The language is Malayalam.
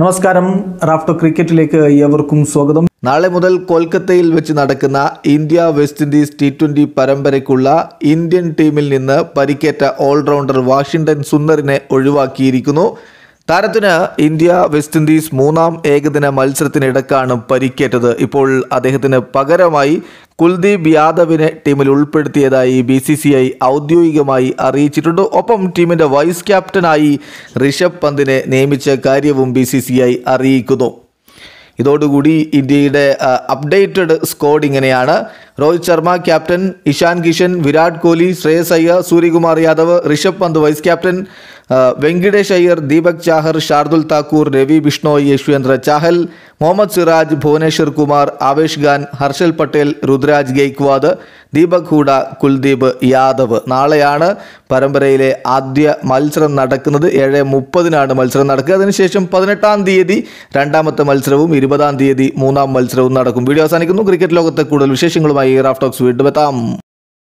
നമസ്കാരം റാഫ്റ്റോ ക്രിക്കറ്റിലേക്ക് ഏവർക്കും സ്വാഗതം നാളെ മുതൽ കൊൽക്കത്തയിൽ വെച്ച് നടക്കുന്ന India West Indies T twenty പരമ്പരയ്ക്കുള്ള ഇന്ത്യൻ ടീമിൽ നിന്ന് പരിക്കേറ്റ ഓൾറൗണ്ടർ വാഷിംഗ്ടൺ സുന്ദറിനെ ഒഴിവാക്കിയിരിക്കുന്നു താരത്തിന് ഇന്ത്യ വെസ്റ്റ് ഇൻഡീസ് മൂന്നാം ഏകദിന മത്സരത്തിനിടക്കാണ് പരിക്കേറ്റത് ഇപ്പോൾ അദ്ദേഹത്തിന് പകരമായി കുൽദീപ് യാദവിനെ ടീമിൽ ഉൾപ്പെടുത്തിയതായി ബി സി സി ഐ ഔദ്യോഗികമായി അറിയിച്ചിട്ടുണ്ട് ഒപ്പം ടീമിൻ്റെ വൈസ് ക്യാപ്റ്റനായി ഋഷഭ് പന്തിനെ നിയമിച്ച കാര്യവും ബി സി സി ഐ അറിയിക്കുന്നു ഇതോടുകൂടി ഇന്ത്യയുടെ അപ്ഡേറ്റഡ് സ്ക്വാഡ് ഇങ്ങനെയാണ് Rohit Sharma captain Ishan Kishan Virat Kohli Shreyas Iyer Suryakumar Yadav Rishabh Pant vice captain Venkatesh Iyer Deepak Chahar Shardul Thakur Ravi Bishnoi Yuzvendra Chahal Mohammed Siraj Bhuvneshwar Kumar Avesh Khan Harshal Patel Ruturaj Gaikwad Deepak Hooda Kuldeep Yadav നാളെയാണ് പരമ്പരയിലെ ആദ്യ മത്സരം നടക്കുന്നത് ഏഴ് മുപ്പതിനാണ് മത്സരം നടക്കുക അതിനുശേഷം പതിനെട്ടാം തീയതി രണ്ടാമത്തെ മത്സരവും ഇരുപതാം തീയതി മൂന്നാം മത്സരവും നടക്കും വീഡിയോ അവസാനിക്കുന്നു ക്രിക്കറ്റ് ലോകത്തെ കൂടുതൽ വിശേഷങ്ങളുമായി റാഫ്റ്റോക്സ് വീണ്ടും എത്താം